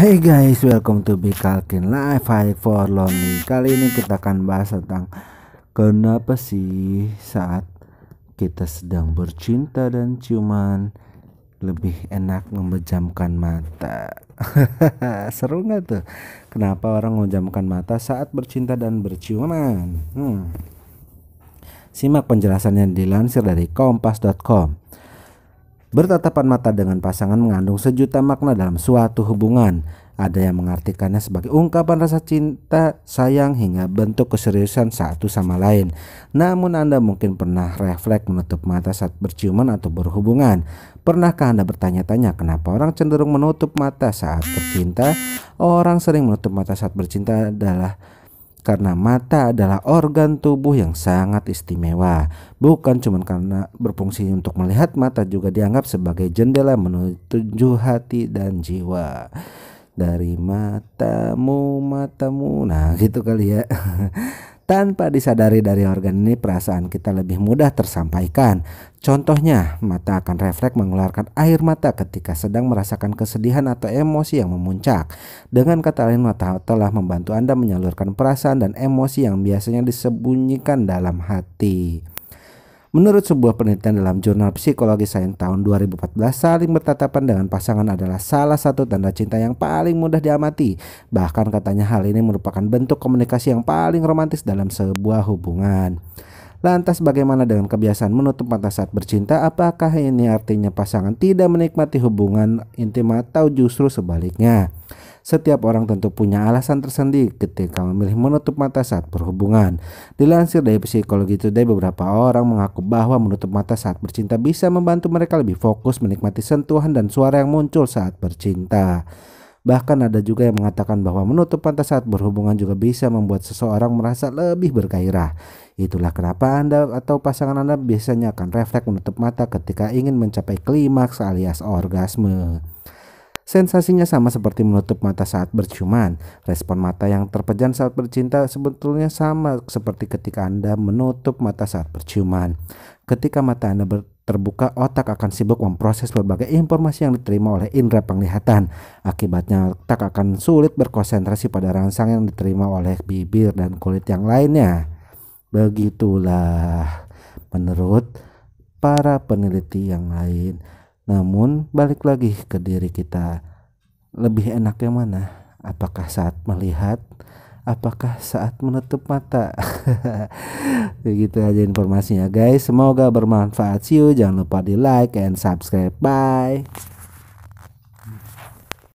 Hey guys, welcome to Be Kalkin Live High for Lonely. Kali ini kita akan bahas tentang kenapa sih saat kita sedang bercinta dan ciuman lebih enak memejamkan mata. Seru nggak tuh? Kenapa orang memejamkan mata saat bercinta dan berciuman? Hmm. Simak penjelasannya dilansir dari kompas.com. Bertatapan mata dengan pasangan mengandung sejuta makna dalam suatu hubungan. Ada yang mengartikannya sebagai ungkapan rasa cinta, sayang, hingga bentuk keseriusan satu sama lain. Namun Anda mungkin pernah refleks menutup mata saat berciuman atau berhubungan. Pernahkah Anda bertanya-tanya kenapa orang cenderung menutup mata saat bercinta? Orang sering menutup mata saat bercinta adalah karena mata adalah organ tubuh yang sangat istimewa. Bukan cuma karena berfungsi untuk melihat, mata juga dianggap sebagai jendela menuju hati dan jiwa. Dari matamu, matamu, nah gitu kali ya. Tanpa disadari dari organ ini perasaan kita lebih mudah tersampaikan. Contohnya, mata akan refleks mengeluarkan air mata ketika sedang merasakan kesedihan atau emosi yang memuncak. Dengan kata lain, mata telah membantu Anda menyalurkan perasaan dan emosi yang biasanya disembunyikan dalam hati. Menurut sebuah penelitian dalam jurnal psikologi sains tahun 2014, saling bertatapan dengan pasangan adalah salah satu tanda cinta yang paling mudah diamati. Bahkan katanya hal ini merupakan bentuk komunikasi yang paling romantis dalam sebuah hubungan. Lantas bagaimana dengan kebiasaan menutup mata saat bercinta? Apakah ini artinya pasangan tidak menikmati hubungan intim atau justru sebaliknya? Setiap orang tentu punya alasan tersendiri ketika memilih menutup mata saat berhubungan. Dilansir dari Psikologi Today, beberapa orang mengaku bahwa menutup mata saat bercinta bisa membantu mereka lebih fokus menikmati sentuhan dan suara yang muncul saat bercinta. Bahkan ada juga yang mengatakan bahwa menutup mata saat berhubungan juga bisa membuat seseorang merasa lebih bergairah. Itulah kenapa Anda atau pasangan Anda biasanya akan refleks menutup mata ketika ingin mencapai klimaks alias orgasme. Sensasinya sama seperti menutup mata saat berciuman. Respon mata yang terpejam saat bercinta sebetulnya sama seperti ketika Anda menutup mata saat berciuman. Ketika mata Anda ber terbuka otak akan sibuk memproses berbagai informasi yang diterima oleh indera penglihatan. Akibatnya otak akan sulit berkonsentrasi pada rangsang yang diterima oleh bibir dan kulit yang lainnya. Begitulah menurut para peneliti yang lain. Namun balik lagi ke diri kita. Lebih enaknya mana? Apakah saat melihat? Apakah saat menutup mata? Begitu aja informasinya guys. Semoga bermanfaat. See you. Jangan lupa di like and subscribe. Bye.